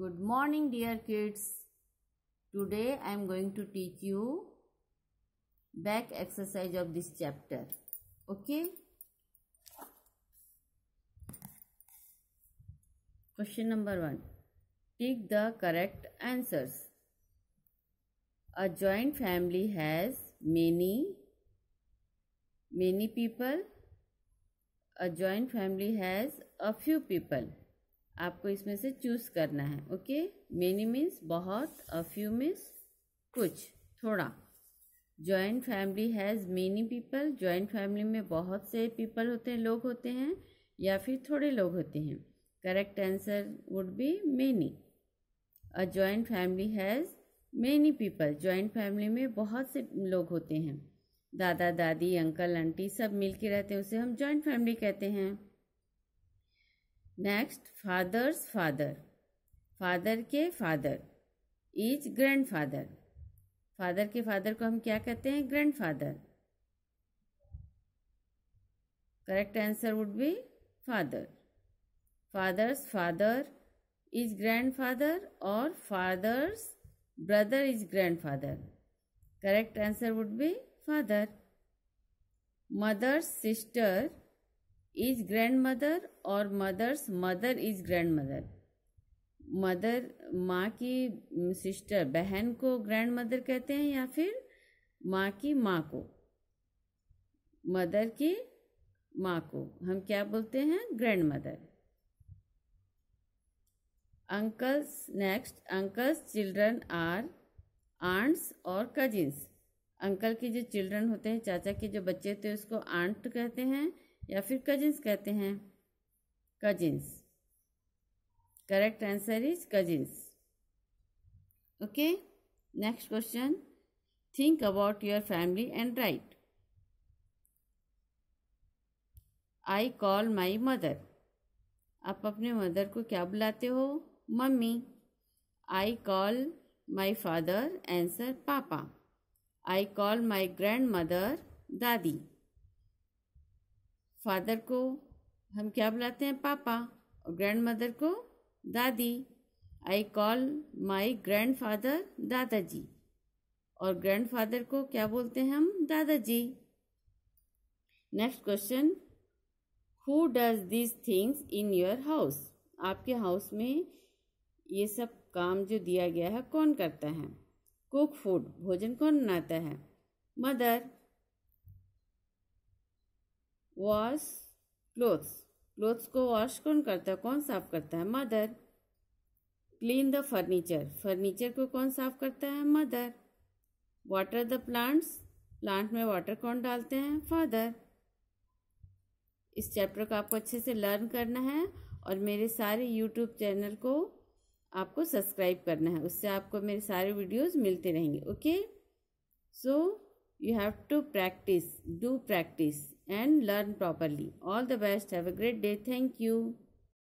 Good morning dear kids. Today I am going to teach you back exercise of this chapter. Okay. Question number 1. Take the correct answers. A joint family has many, many people. A joint family has a few people. आपको इसमें से choose करना है okay many means बहुत a few means कुछ थोड़ा joint family has many people joint family में बहुत से पीपल होते हैं लोग होते हैं या फिर थोड़े लोग होते हैं correct answer would be many a joint family has many people joint family में बहुत से लोग होते हैं दादा दादी अंकल आंटी सब मिल के रहते हैं उसे हम जॉइंट फैमिली कहते हैं नेक्स्ट फादर्स फादर फादर के father is grandfather father के फादर को हम क्या कहते हैं grandfather correct answer would be father fathers father is grandfather और fathers brother is grandfather correct answer would be father mothers sister is grandmother और mothers mother is grandmother mother माँ की sister बहन को grand mother कहते हैं या फिर माँ की माँ को मदर की माँ को हम क्या बोलते हैं grandmother uncles next uncles children are aunts और कजिन्स अंकल के जो चिल्ड्रन होते हैं चाचा के जो बच्चे होते हैं उसको आंट कहते हैं या फिर कजिन्स कहते हैं cousins correct answer is cousins okay next question think about your family and write I call my mother आप अपने मदर को क्या बुलाते हो mummy I call my father answer पापा I call my grandmother दादी फादर को हम क्या बुलाते हैं पापा और ग्रैंड मदर को दादी I call my grandfather दादाजी और ग्रैंड फादर को क्या बोलते हैं हम दादाजी next question who does these things in your house आपके हाउस में ये सब काम जो दिया गया है कौन करता है कुक फूड भोजन कौन बनाता है मदर वॉश क्लोथ्स क्लोथ्स को वॉश कौन करता है कौन साफ करता है mother clean the furniture furniture को कौन साफ करता है mother water the plants plant में वाटर कौन डालते हैं फादर इस चैप्टर को आपको अच्छे से लर्न करना है और मेरे सारे यूट्यूब चैनल को आपको सब्सक्राइब करना है उससे आपको मेरे सारे वीडियोस मिलते रहेंगे okay so so, you have to practice do practice and learn properly all the best have a great day thank you